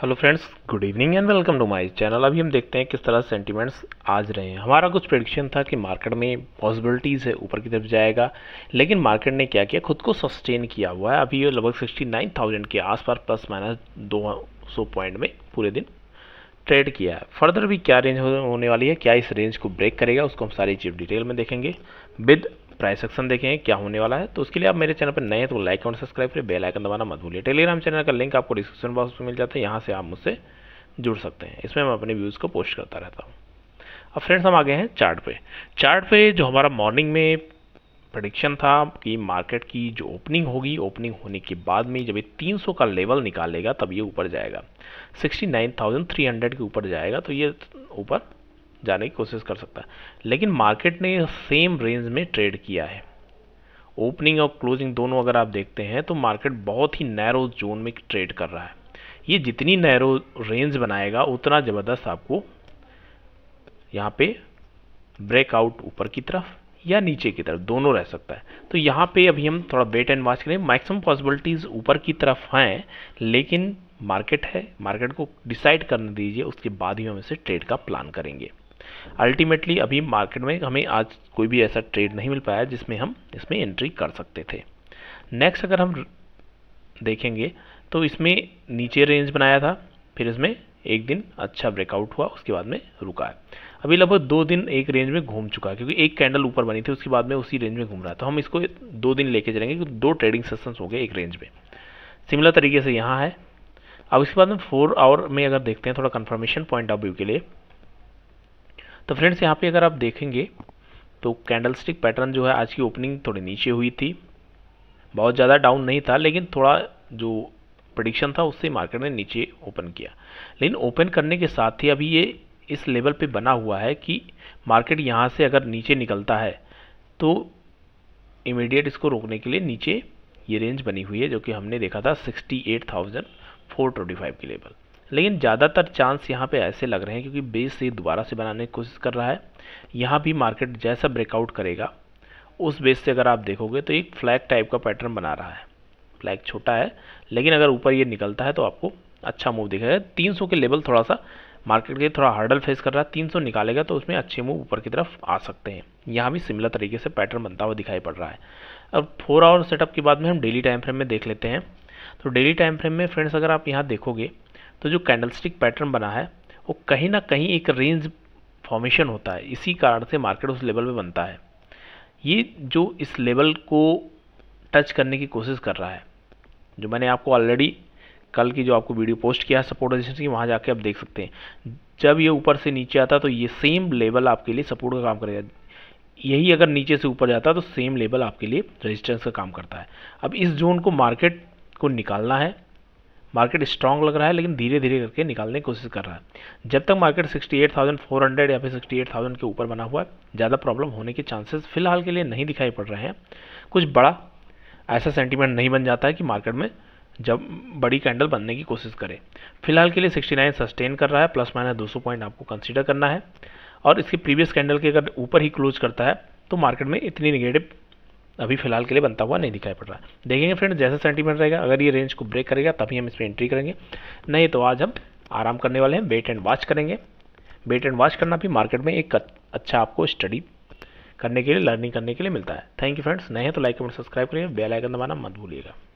hello friends good evening and welcome to my channel अभी हम देखते हैं किस तरह सेंटीमेंट्स आज रहे हैं हमारा कुछ प्रडिक्शन था कि मार्केट में पॉसिबिलिटीज़ है ऊपर की तरफ जाएगा लेकिन मार्केट ने क्या किया खुद को सस्टेन किया हुआ है अभी ये लगभग सिक्सटी नाइन थाउजेंड के आसपास प्लस माइनस दो सौ पॉइंट में पूरे दिन ट्रेड किया है फर्दर भी क्या रेंज होने वाली है क्या इस रेंज को ब्रेक करेगा उसको हम सारी चीज डिटेल में देखेंगे विद प्राइस सेक्शन देखेंगे क्या होने वाला है तो उसके लिए आप मेरे चैनल पर नए हैं तो लाइक और सब्सक्राइब करें बेल आइकन दबाना मत भूलिए टेलीग्राम चैनल का लिंक आपको डिस्क्रिप्शन बॉक्स में मिल जाता है यहाँ से आप मुझसे जुड़ सकते हैं इसमें मैं अपने व्यूज़ को पोस्ट करता रहता हूँ अब फ्रेंड्स हम आ गए हैं चार्ट पे चार्ट पे जो हमारा मॉर्निंग में प्रडिक्शन था कि मार्केट की जो ओपनिंग होगी ओपनिंग होने के बाद में जब ये 300 का लेवल निकालेगा तब ये ऊपर जाएगा 69,300 के ऊपर जाएगा तो ये ऊपर जाने की कोशिश कर सकता है लेकिन मार्केट ने सेम रेंज में ट्रेड किया है ओपनिंग और क्लोजिंग दोनों अगर आप देखते हैं तो मार्केट बहुत ही नैरो जोन में ट्रेड कर रहा है ये जितनी नैरो रेंज बनाएगा उतना ज़बरदस्त आपको यहाँ पे ब्रेकआउट ऊपर की तरफ या नीचे की तरफ दोनों रह सकता है तो यहाँ पे अभी हम थोड़ा वेट एंड वॉच करें मैक्सिमम पॉसिबिलिटीज़ ऊपर की तरफ हैं लेकिन मार्केट है मार्केट को डिसाइड करने दीजिए उसके बाद ही हम इसे ट्रेड का प्लान करेंगे अल्टीमेटली अभी मार्केट में हमें आज कोई भी ऐसा ट्रेड नहीं मिल पाया जिसमें हम इसमें एंट्री कर सकते थे नेक्स्ट अगर हम देखेंगे तो इसमें नीचे रेंज बनाया था फिर इसमें एक दिन अच्छा ब्रेकआउट हुआ उसके बाद में रुका है अभी लगभग दो दिन एक रेंज में घूम चुका है क्योंकि एक कैंडल ऊपर बनी थी उसके बाद में उसी रेंज में घूम रहा है तो हम इसको दो दिन लेके चलेंगे क्योंकि दो ट्रेडिंग सेशंस हो गए एक रेंज में सिमिलर तरीके से यहाँ है अब इसके बाद में फोर आवर में अगर देखते हैं थोड़ा कन्फर्मेशन पॉइंट ऑफ व्यू के लिए तो फ्रेंड्स यहाँ पे अगर आप देखेंगे तो कैंडलस्टिक पैटर्न जो है आज की ओपनिंग थोड़ी नीचे हुई थी बहुत ज़्यादा डाउन नहीं था लेकिन थोड़ा जो प्रडिक्शन था उससे मार्केट ने नीचे ओपन किया लेकिन ओपन करने के साथ ही अभी ये इस लेवल पे बना हुआ है कि मार्केट यहाँ से अगर नीचे निकलता है तो इमीडिएट इसको रोकने के लिए नीचे ये रेंज बनी हुई है जो कि हमने देखा था 68,425 की लेवल लेकिन ज़्यादातर चांस यहाँ पे ऐसे लग रहे हैं क्योंकि बेस से दोबारा से बनाने की कोशिश कर रहा है यहाँ भी मार्केट जैसा ब्रेकआउट करेगा उस बेस से अगर आप देखोगे तो एक फ्लैग टाइप का पैटर्न बना रहा है फ्लैग छोटा है लेकिन अगर ऊपर ये निकलता है तो आपको अच्छा मूव दिखेगा तीन के लेवल थोड़ा सा मार्केट के थोड़ा हर्डल फेस कर रहा है तीन निकालेगा तो उसमें अच्छे मूव ऊपर की तरफ आ सकते हैं यहाँ भी सिमिलर तरीके से पैटर्न बनता हुआ दिखाई पड़ रहा है अब फोर आवर सेटअप के बाद में हम डेली टाइम फ्रेम में देख लेते हैं तो डेली टाइम फ्रेम में फ्रेंड्स अगर आप यहाँ देखोगे तो जो कैंडलस्टिक पैटर्न बना है वो कहीं ना कहीं एक रेंज फॉर्मेशन होता है इसी कारण से मार्केट उस लेवल पे बनता है ये जो इस लेवल को टच करने की कोशिश कर रहा है जो मैंने आपको ऑलरेडी कल की जो आपको वीडियो पोस्ट किया है सपोर्ट रजिस्टेंस की वहाँ जाके आप देख सकते हैं जब ये ऊपर से नीचे आता तो ये सेम लेवल आपके लिए सपोर्ट का काम करेगा यही अगर नीचे से ऊपर जाता तो सेम लेवल आपके लिए रजिस्टेंस का काम करता है अब इस जोन को मार्केट को निकालना है मार्केट स्ट्रांग लग रहा है लेकिन धीरे धीरे करके निकालने की कोशिश कर रहा है जब तक मार्केट 68,400 या फिर 68,000 के ऊपर बना हुआ है ज़्यादा प्रॉब्लम होने के चांसेस फिलहाल के लिए नहीं दिखाई पड़ रहे हैं कुछ बड़ा ऐसा सेंटिमेंट नहीं बन जाता है कि मार्केट में जब बड़ी कैंडल बनने की कोशिश करे फिलहाल के लिए 69 सस्टेन कर रहा है प्लस माइनस 200 पॉइंट आपको कंसीडर करना है और इसकी प्रीवियस कैंडल के अगर ऊपर ही क्लोज करता है तो मार्केट में इतनी निगेटिव अभी फिलहाल के लिए बनता हुआ नहीं दिखाई पड़ रहा देखेंगे फ्रेंड जैसा सेंटीमेंट रहेगा अगर ये रेंज को ब्रेक करेगा तभी हम इस एंट्री करेंगे नहीं तो आज हम आराम करने वाले हैं वेट एंड वॉच करेंगे वेट एंड वॉच करना भी मार्केट में एक अच्छा आपको स्टडी करने के लिए लर्निंग करने के लिए मिलता है थैंक यू फ्रेंड्स नए हैं तो लाइक कमेंट सब्सक्राइब करिए बेल आइकन दबाना मत भूलिएगा